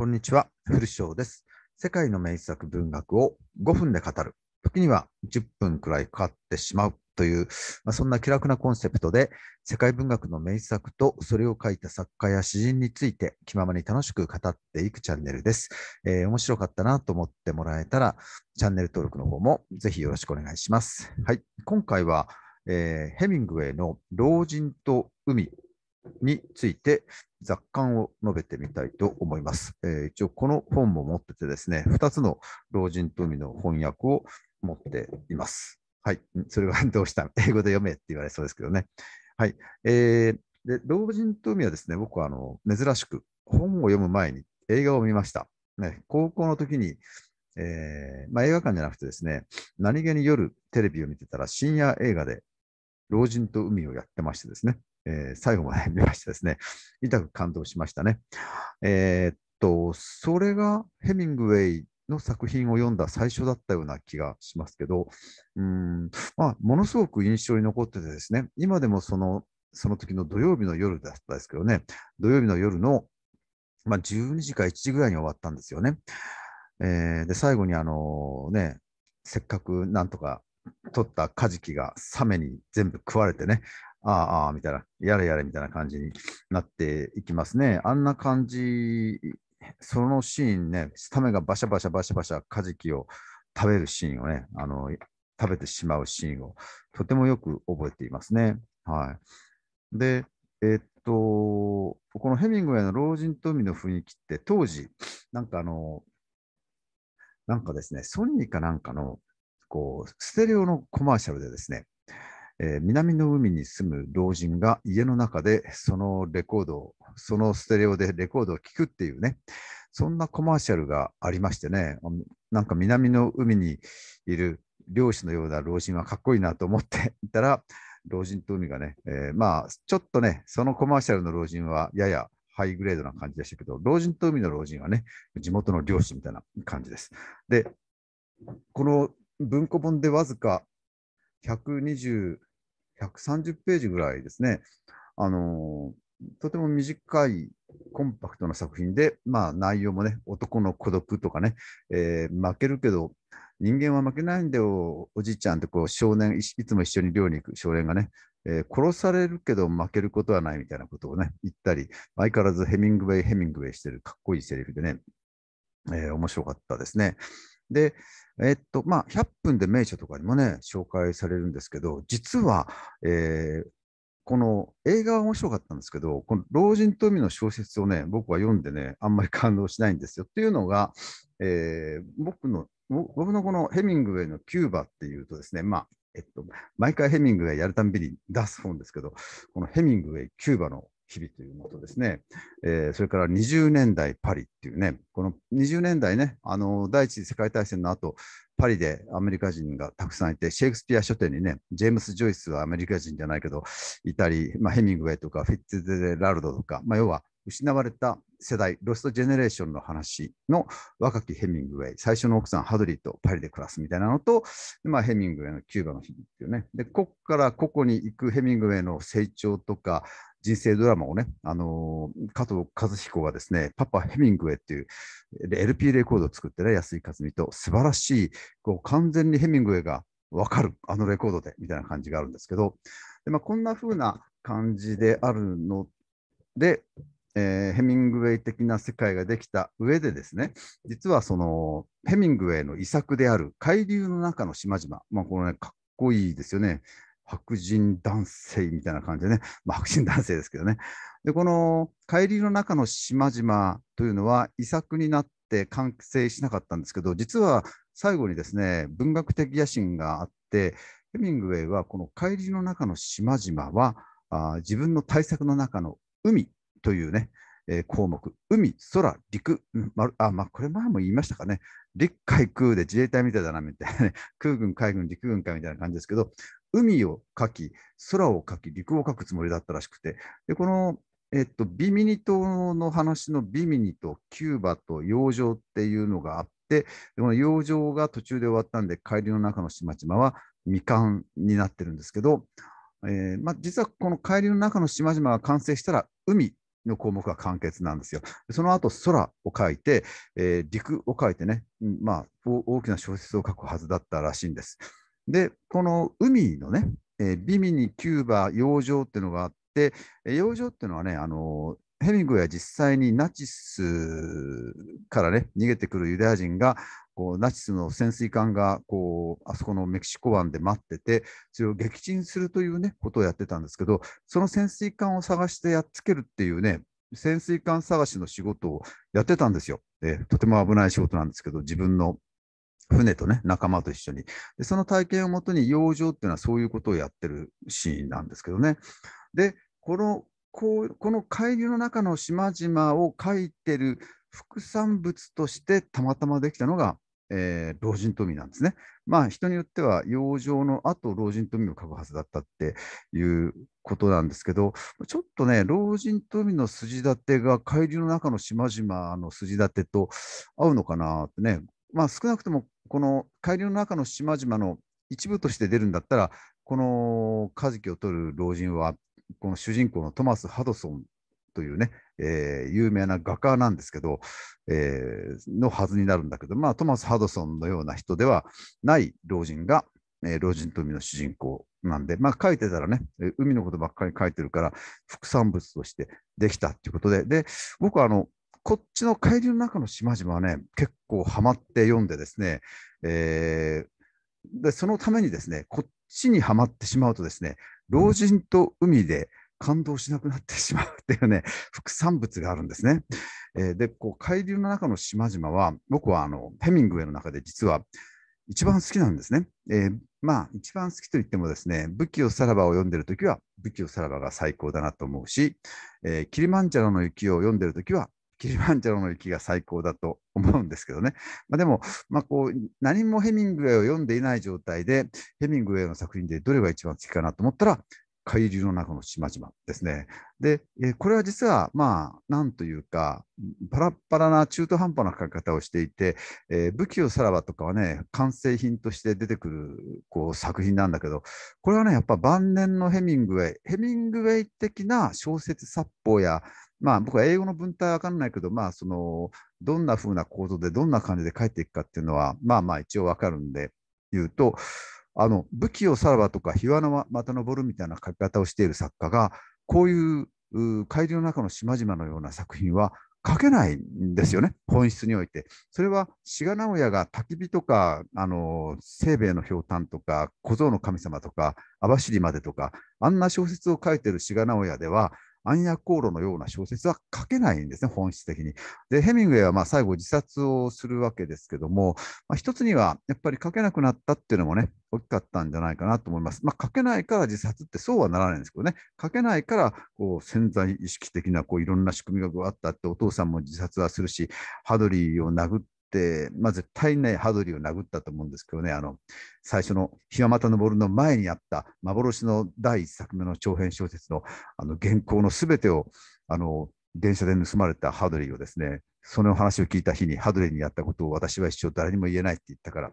こんにちは、古翔です。世界の名作文学を5分で語る。時には10分くらいかかってしまうという、まあ、そんな気楽なコンセプトで、世界文学の名作とそれを書いた作家や詩人について気ままに楽しく語っていくチャンネルです。えー、面白かったなと思ってもらえたら、チャンネル登録の方もぜひよろしくお願いします。はい、今回は、えー、ヘミングウェイの老人と海について雑感を述べてみたいと思います。えー、一応この本も持っててですね、2つの老人と海の翻訳を持っています。はい、それはどうした 英語で読めって言われそうですけどね。はい、えー、で老人と海はですね、僕はあの珍しく本を読む前に映画を見ました。ね、高校の時に、えー、まあ、映画館じゃなくてですね、何気に夜テレビを見てたら深夜映画で老人と海をやってましてですね。えー、最後まで見ましてですね、痛く感動しましたね。えー、っと、それがヘミングウェイの作品を読んだ最初だったような気がしますけど、うんまあ、ものすごく印象に残っててですね、今でもそのその時の土曜日の夜だったですけどね、土曜日の夜の、まあ、12時か1時ぐらいに終わったんですよね。えー、で最後にあのねせっかくなんとか取ったカジキがサメに全部食われてねああ、ああ、みたいな、やれやれみたいな感じになっていきますね。あんな感じ、そのシーンね、スタメがバシャバシャバシャバシャカジキを食べるシーンをね、あの食べてしまうシーンをとてもよく覚えていますね。はい、で、えっと、このヘミングウェイの老人と海の雰囲気って当時、なんかあの、なんかですね、ソニーかなんかのこうステレオのコマーシャルでですね、えー、南の海に住む老人が家の中でそのレコードを、そのステレオでレコードを聴くっていうね、そんなコマーシャルがありましてね、なんか南の海にいる漁師のような老人はかっこいいなと思っていたら、老人と海がね、えー、まあ、ちょっとね、そのコマーシャルの老人はややハイグレードな感じでしたけど、老人と海の老人はね、地元の漁師みたいな感じです。で、この文庫本でわずか120 130ページぐらいですね。あのー、とても短いコンパクトな作品で、まあ、内容もね、男の孤独とかね、えー、負けるけど、人間は負けないんだよ、おじいちゃんってこう少年い、いつも一緒に寮に行く少年がね、えー、殺されるけど負けることはないみたいなことをね、言ったり、相変わらずヘミングウェイ、ヘミングウェイしてるかっこいいセリフでね、えー、面白かったですね。で、えっと、まあ、100分で名著とかにもね、紹介されるんですけど、実は、えー、この映画は面白かったんですけど、この老人と海の小説をね、僕は読んでね、あんまり感動しないんですよ。っていうのが、えー、僕の、僕のこのヘミングウェイのキューバっていうとですね、まあ、えっと、毎回ヘミングウェイやるたんびに出す本ですけど、このヘミングウェイ、キューバの日々というのとですね、えー、それから20年代パリっていうね、この20年代ね、あの第一次世界大戦の後、パリでアメリカ人がたくさんいて、シェイクスピア書店にね、ジェームス・ジョイスはアメリカ人じゃないけど、いたり、まあ、ヘミングウェイとかフィッツ・デ・ラルドとか、まあ、要は失われた世代、ロストジェネレーションの話の若きヘミングウェイ、最初の奥さんハドリーとパリで暮らすみたいなのと、まあ、ヘミングウェイのキューバの日っていうね、でここからここに行くヘミングウェイの成長とか、人生ドラマをね、あのー、加藤和彦がですね、パパヘミングウェイっていう LP レコードを作ってね、安井和美と素晴らしい、こう完全にヘミングウェイがわかる、あのレコードで、みたいな感じがあるんですけど、でまあ、こんな風な感じであるので、えー、ヘミングウェイ的な世界ができた上でですね、実はそのヘミングウェイの遺作である海流の中の島々、まあ、このね、かっこいいですよね。白人男性みたいな感じでね、まあ、白人男性ですけどね。で、この帰りの中の島々というのは遺作になって完成しなかったんですけど、実は最後にですね、文学的野心があって、ヘミングウェイはこの帰りの中の島々は、あ自分の対策の中の海というね、えー、項目、海、空、陸、まあまあ、これ前も言いましたかね、陸海空で自衛隊みたいだなみたいなね、空軍、海軍、陸軍かみたいな感じですけど、海を描き、空を描き、陸を描くつもりだったらしくて、でこの、えっと、ビミニ島の話のビミニとキューバと洋上っていうのがあって、この洋上が途中で終わったんで、海流の中の島々は未完になってるんですけど、えーまあ、実はこの海流の中の島々が完成したら、海の項目が完結なんですよ。その後空を描いて、えー、陸を描いてね、まあ、大きな小説を書くはずだったらしいんです。で、この海のね、えー、ビミニ、キューバ、洋上っていうのがあって、洋上っていうのはね、あのヘミングウェイは実際にナチスからね、逃げてくるユダヤ人が、こうナチスの潜水艦がこうあそこのメキシコ湾で待ってて、それを撃沈するという、ね、ことをやってたんですけど、その潜水艦を探してやっつけるっていうね、潜水艦探しの仕事をやってたんですよ。えとても危ない仕事なんですけど、自分の船とね、仲間と一緒に。でその体験をもとに、養生っていうのはそういうことをやってるシーンなんですけどね。で、この、こうこの海流の中の島々を描いてる副産物としてたまたまできたのが、えー、老人富なんですね。まあ人によっては養生の後老人富を描くはずだったっていうことなんですけどちょっとね老人富の筋立てが海流の中の島々の筋立てと合うのかなってねまあ少なくともこの海流の中の島々の一部として出るんだったら、このカジキを取る老人は、この主人公のトマス・ハドソンというね、えー、有名な画家なんですけど、えー、のはずになるんだけど、まあ、トマス・ハドソンのような人ではない老人が、えー、老人と海の主人公なんで、まあ、書いてたらね、海のことばっかり書いてるから、副産物としてできたっていうことで、で、僕はあの、こっちの海流の中の島々はね、結構ハマって読んでですね、えー、でそのためにですね、こっちにはまってしまうとですね、老人と海で感動しなくなってしまうっていうね、副産物があるんですね。えー、で、こう海流の中の島々は、僕はあのヘミングウェイの中で実は一番好きなんですね。えー、まあ、一番好きといってもですね、武器をさらばを読んでるときは、武器をさらばが最高だなと思うし、えー、キリマンジャロの雪を読んでるときは、キリマンジャロの雪が最高だと思うんですけどね。まあ、でも、まあ、こう何もヘミングウェイを読んでいない状態で、ヘミングウェイの作品でどれが一番好きかなと思ったら、海流の中の島々ですね。で、えこれは実は、まあ、なんというか、パラッパラな中途半端な書き方をしていて、えー、武器をさらばとかはね、完成品として出てくるこう作品なんだけど、これはね、やっぱ晩年のヘミングウェイ、ヘミングウェイ的な小説殺法やまあ、僕は英語の文体わかんないけど、まあ、そのどんな風な構造でどんな感じで書いていくかっていうのは、まあまあ一応わかるんで言うと、あの武器をさらばとか、日和のまた登るみたいな書き方をしている作家が、こういう海流の中の島々のような作品は書けないんですよね、本質において。それは志賀直哉が焚き火とか、あの清兵衛のひょうたんとか、小僧の神様とか、網走までとか、あんな小説を書いてる志賀直哉では、暗躍航路のような小説は書けないんですね、本質的に。で、ヘミングウェイはま最後自殺をするわけですけども、まあ、一つにはやっぱり書けなくなったっていうのもね、大きかったんじゃないかなと思います。まあ、書けないから自殺ってそうはならないんですけどね、書けないからこう潜在意識的なこういろんな仕組みがあったって、お父さんも自殺はするし、ハドリーを殴って、、まあ、絶対ね、ハドリーを殴ったと思うんですけどね、あの最初の「日はまた昇る」の前にあった幻の第1作目の長編小説のあの原稿のすべてをあの電車で盗まれたハドリーをですね、その話を聞いた日にハドリーにやったことを私は一生誰にも言えないって言ったから、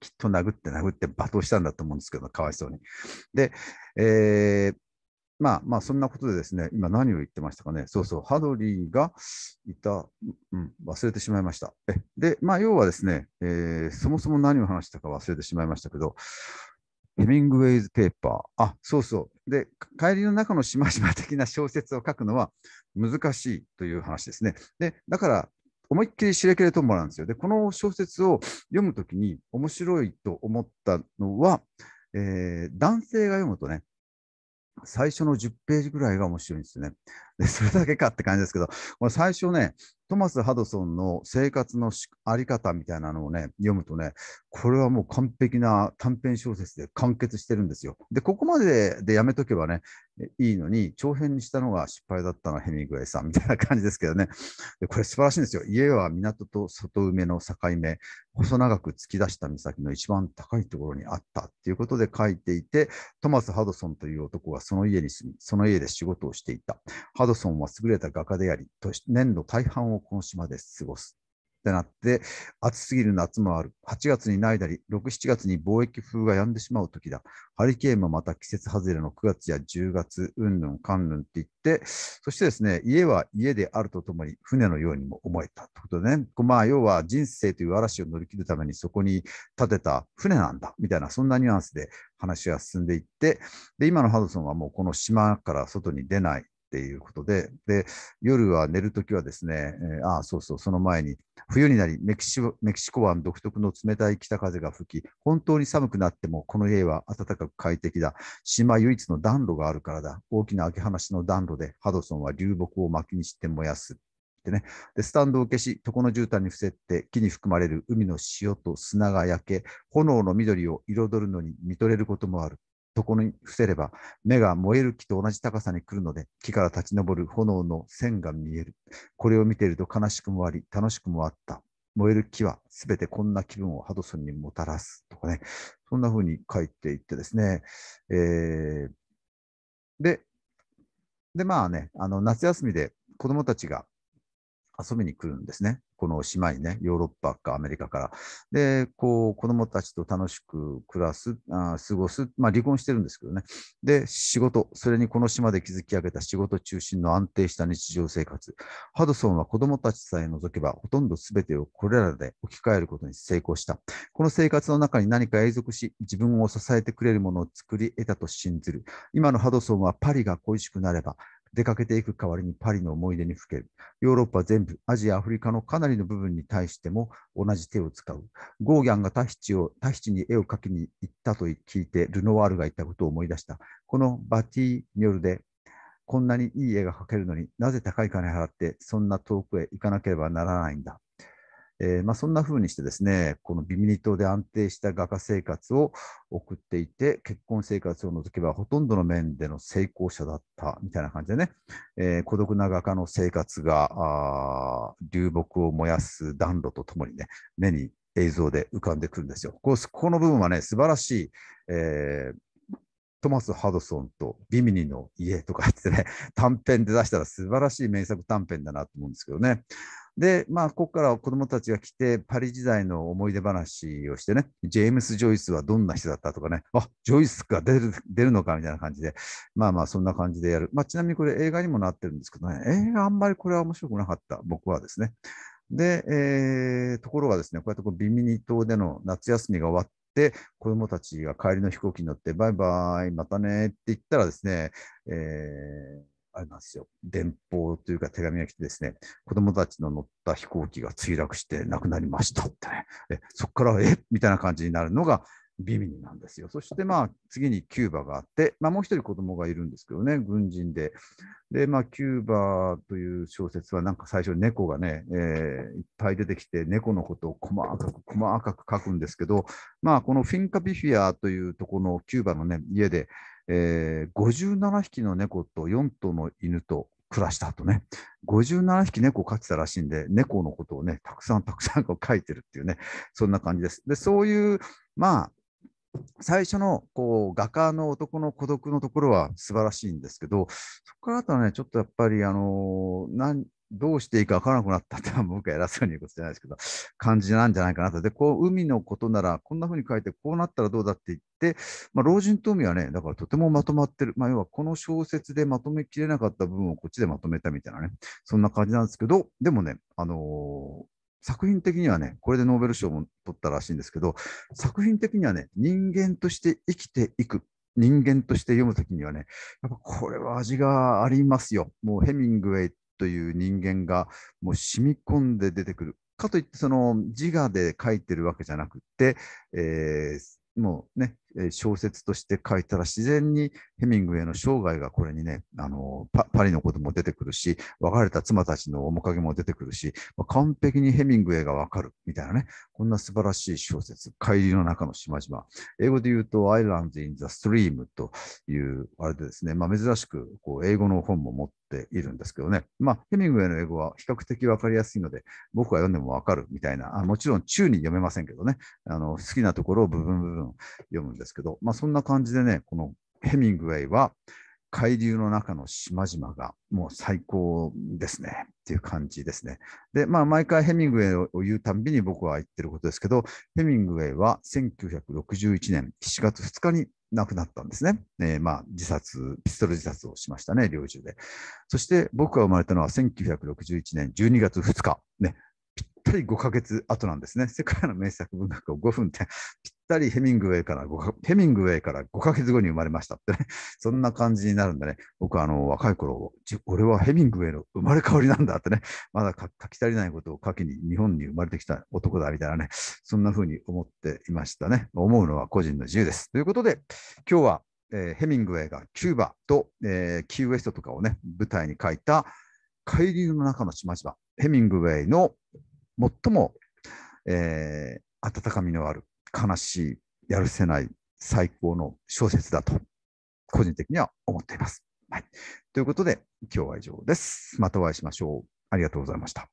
きっと殴って殴って罵倒したんだと思うんですけど、かわいそうに。で、えー、まあまあ、そんなことでですね、今何を言ってましたかね。そうそう、ハドリーがいた、うん、忘れてしまいました。えで、まあ、要はですね、えー、そもそも何を話したか忘れてしまいましたけど、ヘミングウェイズ・ペーパー。あ、そうそう。で、帰りの中のしましま的な小説を書くのは難しいという話ですね。で、だから、思いっきりしれきれともなんですよ。で、この小説を読むときに面白いと思ったのは、えー、男性が読むとね、最初の10ページぐらいが面白いんですね。で、それだけかって感じですけど、この最初ね、トマス・ハドソンの生活のあり方みたいなのをね、読むとね、これはもう完璧な短編小説で完結してるんですよ。で、ここまででやめとけばね、いいのに、長編にしたのが失敗だったのはヘミングウェイさんみたいな感じですけどね。でこれ素晴らしいんですよ。家は港と外梅の境目、細長く突き出した岬の一番高いところにあったっていうことで書いていて、トマス・ハドソンという男がその家に住み、その家で仕事をしていた。ハドソンは優れた画家であり、年の大半をこの島で過ごす。ってなって、暑すぎる夏もある。8月にないだり、6、7月に貿易風が止んでしまう時だ。ハリケーンもまた季節外れの9月や10月、うんぬんかんぬんって言って、そしてですね、家は家であるとともに船のようにも思えたということでね、まあ、要は人生という嵐を乗り切るためにそこに建てた船なんだ、みたいな、そんなニュアンスで話は進んでいって、で、今のハドソンはもうこの島から外に出ないっていうことで、で、夜は寝るときはですね、えー、ああ、そうそう、その前に、冬になりメキシ、メキシコ湾独特の冷たい北風が吹き、本当に寒くなっても、この家は暖かく快適だ。島唯一の暖炉があるからだ。大きな開け放しの暖炉で、ハドソンは流木を薪にして燃やす。っね、でスタンドを消し、床の絨毯に伏せて、木に含まれる海の塩と砂が焼け、炎の緑を彩るのに見とれることもある。そこに伏せれば、目が燃える木と同じ高さに来るので、木から立ち上る炎の線が見える。これを見ていると悲しくもあり、楽しくもあった。燃える木はすべてこんな気分をハドソンにもたらすとかね、そんな風に書いていってですね、えー、で、で、まあね、あの夏休みで子供たちが遊びに来るんですね。この島にね、ヨーロッパかアメリカから。で、こう、子供たちと楽しく暮らす、あ過ごす、まあ離婚してるんですけどね。で、仕事、それにこの島で築き上げた仕事中心の安定した日常生活。ハドソンは子供たちさえ除けば、ほとんど全てをこれらで置き換えることに成功した。この生活の中に何か永続し、自分を支えてくれるものを作り得たと信ずる。今のハドソンはパリが恋しくなれば、出かけていく代わりにパリの思い出にふける。ヨーロッパ全部、アジア、アフリカのかなりの部分に対しても同じ手を使う。ゴーギャンがタヒチをタヒチに絵を描きに行ったと聞いて、ルノワールが言ったことを思い出した。このバティニョルで、こんなにいい絵が描けるのになぜ高い金払ってそんな遠くへ行かなければならないんだ。えー、まあ、そんな風にしてですね、このビミニ島で安定した画家生活を送っていて、結婚生活を除けばほとんどの面での成功者だったみたいな感じでね、えー、孤独な画家の生活が流木を燃やす暖炉とともにね、目に映像で浮かんでくるんですよ。ここの部分はね、素晴らしい、えートマス・ハドソンとビミニの家とかってね、短編で出したら素晴らしい名作短編だなと思うんですけどね。で、まあ、ここから子供たちが来て、パリ時代の思い出話をしてね、ジェームス・ジョイスはどんな人だったとかね、あジョイスが出る出るのかみたいな感じで、まあまあ、そんな感じでやる。まあ、ちなみにこれ映画にもなってるんですけどね、映画あんまりこれは面白くなかった、僕はですね。で、えー、ところがですね、こうやってこうビミニ島での夏休みが終わって、子供たちが帰りの飛行機に乗って、バイバイ、またねって言ったらですね、えーあれなんですよ、電報というか手紙が来てですね、子供たちの乗った飛行機が墜落して亡くなりましたってね、えそこから、えみたいな感じになるのが、ビミニなんですよ。そしてまあ次にキューバがあって、まあ、もう一人子供がいるんですけどね、軍人で。で、まあ、キューバという小説は、なんか最初、猫がね、えー、いっぱい出てきて、猫のことを細かく細かく書くんですけど、まあ、このフィンカビフィアというとこのキューバの、ね、家で、えー、57匹の猫と4頭の犬と暮らしたとね、57匹猫を飼ってたらしいんで、猫のことをね、たくさんたくさん書いてるっていうね、そんな感じです。で、そういう、まあ、最初のこう画家の男の孤独のところは素晴らしいんですけど、そこからあとはね、ちょっとやっぱり、あのー、どうしていいか分からなくなったって、僕は偉そうに言うことじゃないですけど、感じなんじゃないかなと。で、こう、海のことなら、こんな風に書いて、こうなったらどうだって言って、まあ、老人と海はね、だからとてもまとまってる。まあ、要はこの小説でまとめきれなかった部分をこっちでまとめたみたいなね、そんな感じなんですけど、でもね、あのー作品的にはね、これでノーベル賞も取ったらしいんですけど、作品的にはね、人間として生きていく、人間として読むときにはね、やっぱこれは味がありますよ。もうヘミングウェイという人間がもう染み込んで出てくる。かといってその自我で書いてるわけじゃなくて、えー、もうね、小説として書いたら自然にヘミングウェイの生涯がこれにね、あのパリのことも出てくるし、別れた妻たちの面影も出てくるし、まあ、完璧にヘミングウェイがわかるみたいなね、こんな素晴らしい小説、海流の中の島々。英語で言うと Islands in the Stream という、あれでですね、まあ、珍しくこう英語の本も持っているんですけどね。まあ、ヘミングウェイの英語は比較的わかりやすいので、僕は読んでもわかるみたいなあ、もちろん中に読めませんけどね、あの好きなところを部分部分読むんですけど、まあ、そんな感じでね、このヘミングウェイは、海流の中の島々がもう最高ですねっていう感じですね。で、まあ、毎回ヘミングウェイを言うたんびに僕は言ってることですけど、ヘミングウェイは1961年7月2日に亡くなったんですね。えー、まあ、自殺、ピストル自殺をしましたね、猟銃で。そして僕が生まれたのは1961年12月2日。ね、ぴったり5ヶ月後なんですね。世界の名作文学を5分でぴったりヘミングウェイから5か、ヘミングウェイから5ヶ月後に生まれましたってね、そんな感じになるんだね。僕はあの若い頃、俺はヘミングウェイの生まれ変わりなんだってね、まだ書き足りないことを書きに日本に生まれてきた男だみたいなね、そんな風に思っていましたね。思うのは個人の自由です。ということで、今日は、えー、ヘミングウェイがキューバと、えー、キーウエストとかをね、舞台に書いた海流の中の島々、ヘミングウェイの最も、えー、温かみのある悲しい、やるせない最高の小説だと、個人的には思っています。はい、ということで、今日は以上です。またお会いしましょう。ありがとうございました。